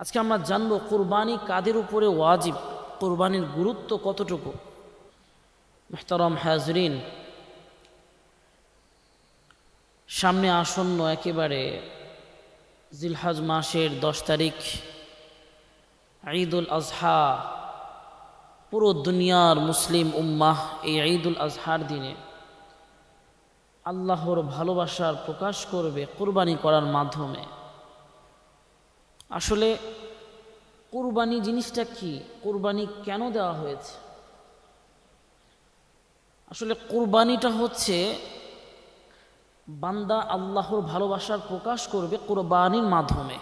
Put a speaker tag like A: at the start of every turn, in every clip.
A: আজকে আমরা জানবো কোরবানি কাদের উপরে ওয়াজিব কোরবানির গুরুত্ব কতটুকু মেহতারাম হাজরিন সামনে আসন্ন একেবারে জিলহাজ মাসের দশ তারিখ ঈদুল আজহা পুরো দুনিয়ার মুসলিম উম্মাহ এই ঈদুল আজহার দিনে আল্লাহর ভালোবাসার প্রকাশ করবে কোরবানি করার মাধ্যমে আসলে কোরবানি জিনিসটা কি কোরবানি কেন দেওয়া হয়েছে আসলে কোরবানিটা হচ্ছে বান্দা আল্লাহর ভালোবাসার প্রকাশ করবে কোরবানির মাধ্যমে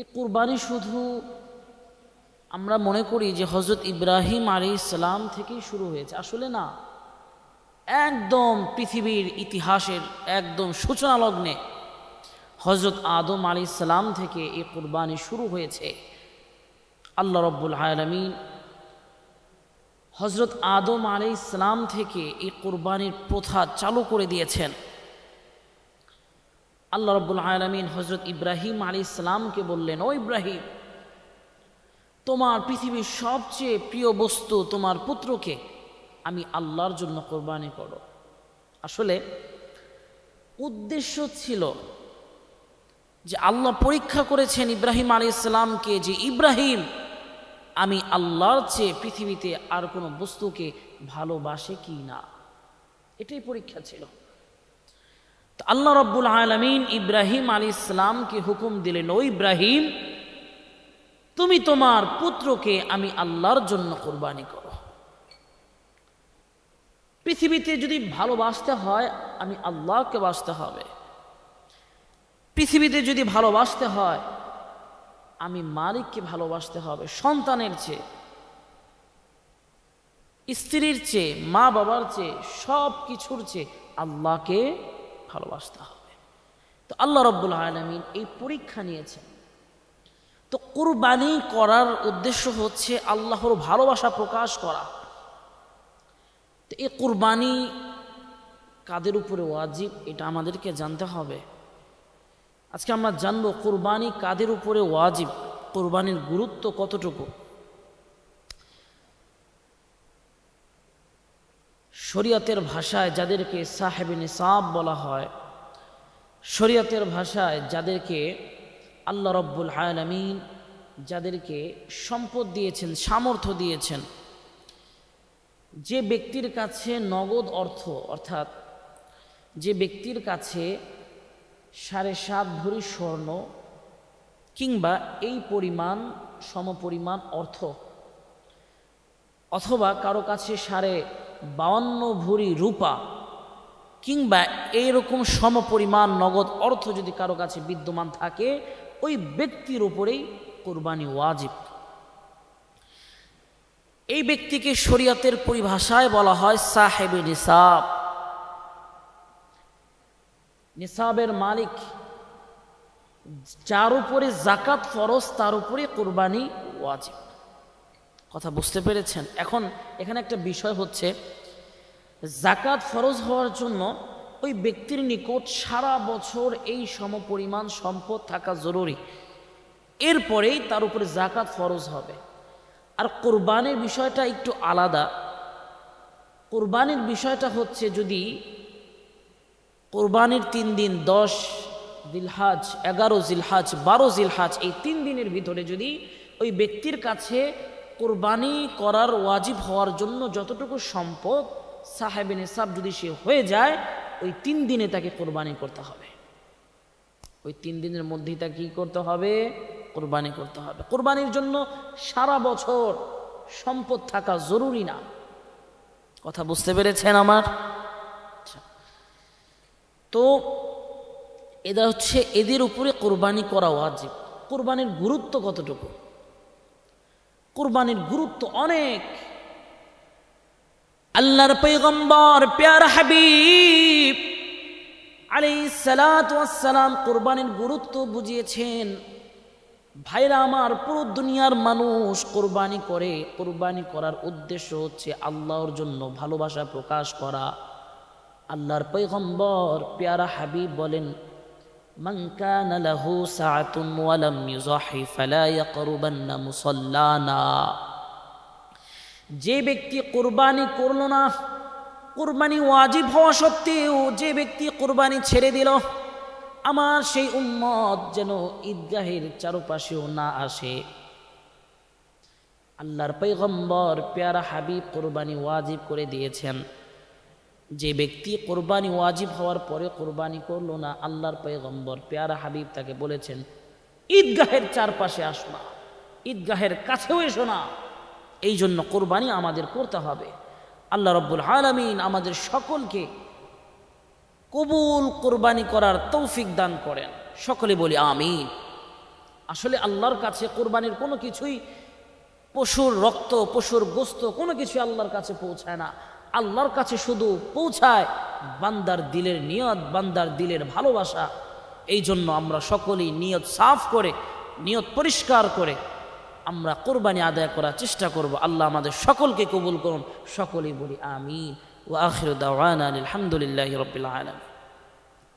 A: এই কোরবানি শুধু আমরা মনে করি যে হজরত ইব্রাহিম আলি ইসলাম থেকেই শুরু হয়েছে আসলে না একদম পৃথিবীর ইতিহাসের একদম সূচনা লগ্নে হজরত আদম আলী ইসলাম থেকে এই কুরবানি শুরু হয়েছে আল্লাহ রব্বুল আলমিন হজরত আদম আলী ইসলাম থেকে এই কোরবানির প্রথা চালু করে দিয়েছেন আল্লাহ রব্বুল আলমিন হজরত ইব্রাহিম আলী ইসলামকে বললেন ও ইব্রাহিম তোমার পৃথিবীর সবচেয়ে প্রিয় বস্তু তোমার পুত্রকে আমি আল্লাহর জন্য কোরবানি করো আসলে উদ্দেশ্য ছিল যে আল্লাহ পরীক্ষা করেছেন ইব্রাহিম আলী ইসলামকে যে ইব্রাহিম আমি আল্লাহর চেয়ে পৃথিবীতে আর কোনো বস্তুকে ভালোবাসে কি না এটাই পরীক্ষা ছিল তো আল্লাহ রব্বুল আলমিন ইব্রাহিম আলী ইসলামকে হুকুম দিলেন ও ইব্রাহিম তুমি তোমার পুত্রকে আমি আল্লাহর জন্য কোরবানি করো পৃথিবীতে যদি ভালোবাসতে হয় আমি আল্লাহকে বাঁচতে হবে পৃথিবীতে যদি ভালোবাসতে হয় আমি মালিককে ভালোবাসতে হবে সন্তানের চেয়ে স্ত্রীর চেয়ে মা বাবার চেয়ে সব কিছুর চেয়ে আল্লাহকে ভালোবাসতে হবে তো আল্লাহ রব্বুল আলমিন এই পরীক্ষা নিয়েছেন তো কোরবানি করার উদ্দেশ্য হচ্ছে আল্লাহর ভালোবাসা প্রকাশ করা তো এই কোরবানি কাদের উপরে ওয়াজিব এটা আমাদেরকে জানতে হবে আজকে আমরা জানব কোরবানি কাদের উপরে ওয়াজিব কোরবানির গুরুত্ব কতটুকু শরীয়তের ভাষায় যাদেরকে সাহেব নিসাব বলা হয় শরীয়তের ভাষায় যাদেরকে আল্লাহ রব্বুল আলমিন যাদেরকে সম্পদ দিয়েছেন সামর্থ্য দিয়েছেন যে ব্যক্তির কাছে নগদ অর্থ অর্থাৎ যে ব্যক্তির কাছে সাড়ে সাত ভরি স্বর্ণ কিংবা এই পরিমাণ সমপরিমাণ অর্থ অথবা কারো কাছে সাড়ে বাউন্ন ভরি রূপা কিংবা এইরকম সমপরিমাণ নগদ অর্থ যদি কারো কাছে বিদ্যমান থাকে ওই ব্যক্তির উপরেই কোরবানি ওয়াজিব এই ব্যক্তিকে শরীয়তের পরিভাষায় বলা হয় সাহেব নিসাব নিসাবের মালিক যার উপরে জাকাত ফরজ তার উপরে কোরবানি ওয়াজিব কথা বুঝতে পেরেছেন এখন এখানে একটা বিষয় হচ্ছে জাকাত ফরজ হওয়ার জন্য ওই ব্যক্তির নিকট সারা বছর এই সমপরিমাণ সম্পদ থাকা জরুরি এরপরেই তার উপরে জাকাত ফরজ হবে আর কোরবানির বিষয়টা একটু আলাদা কোরবানির বিষয়টা হচ্ছে যদি কোরবানির তিন দিন দশ জিলহাজ এগারো জিলহাজ বারো জিলহাজ এই তিন দিনের ভিতরে যদি ওই ব্যক্তির কাছে কোরবানি করার ওয়াজিব হওয়ার জন্য যতটুকু সম্পদ সাহেবেন সাব যদি সে হয়ে যায় ওই তিন দিনে তাকে কোরবানি করতে হবে ওই তিন দিনের মধ্যেই তাকে কী করতে হবে কোরবানি করতে হবে কোরবানির জন্য সারা বছর সম্পদ থাকা জরুরি না কথা বুঝতে পেরেছেন আমার তো এরা হচ্ছে এদের উপরে কোরবানি করা ওয়াজিব কোরবানির গুরুত্ব কতটুকু কোরবানির গুরুত্ব অনেক আল্লাহর পেগম্বর পেয়ার হাবিব আলি সালাম কোরবানির গুরুত্ব বুঝিয়েছেন ভাইরা আমার পুরো দুনিয়ার মানুষ কোরবানি করে কোরবানি করার উদ্দেশ্য হচ্ছে আল্লাহর জন্য ভালোবাসা প্রকাশ করা আল্লাহর পৈগম্বর পেয়ারা হাবিব বলেন যে ব্যক্তি কোরবানি করল না কোরবানি ওয়াজিব হওয়া সত্ত্বেও যে ব্যক্তি কোরবানি ছেড়ে দিল আমার সেই উম্মত যেন ঈদগাহের চারপাশেও না আসে আল্লাহর পৈগম্বর পেয়ারা হাবিব কোরবানি ওয়াজিব করে দিয়েছেন যে ব্যক্তি কোরবানি ওয়াজিব হওয়ার পরে কোরবানি করলো না আল্লাহর পেগম্বর পেয়ারা হাবিব তাকে বলেছেন ঈদগাহের চারপাশে আস না ঈদগাহের কাছেও এসো না এই জন্য কোরবানি আমাদের করতে হবে আল্লাহ রব্বুল আলমিন আমাদের সকলকে কবুল কোরবানি করার তৌফিক দান করেন সকলে বলি আমি আসলে আল্লাহর কাছে কোরবানির কোনো কিছুই পশুর রক্ত পশুর গোস্ত কোনো কিছুই আল্লাহর কাছে পৌঁছায় না আল্লাহর কাছে শুধু পৌঁছায় বান্দার দিলের নিয়ত বান্দার দিলের ভালোবাসা এই জন্য আমরা সকলেই নিয়ত সাফ করে নিয়ত পরিষ্কার করে আমরা কোরবানি আদায় করার চেষ্টা করব আল্লাহ আমাদের সকলকে কবুল করুন সকলেই বলি আমি ও আখির দাওয়ান আলহামদুলিল্লাহ রবিল্লা আলম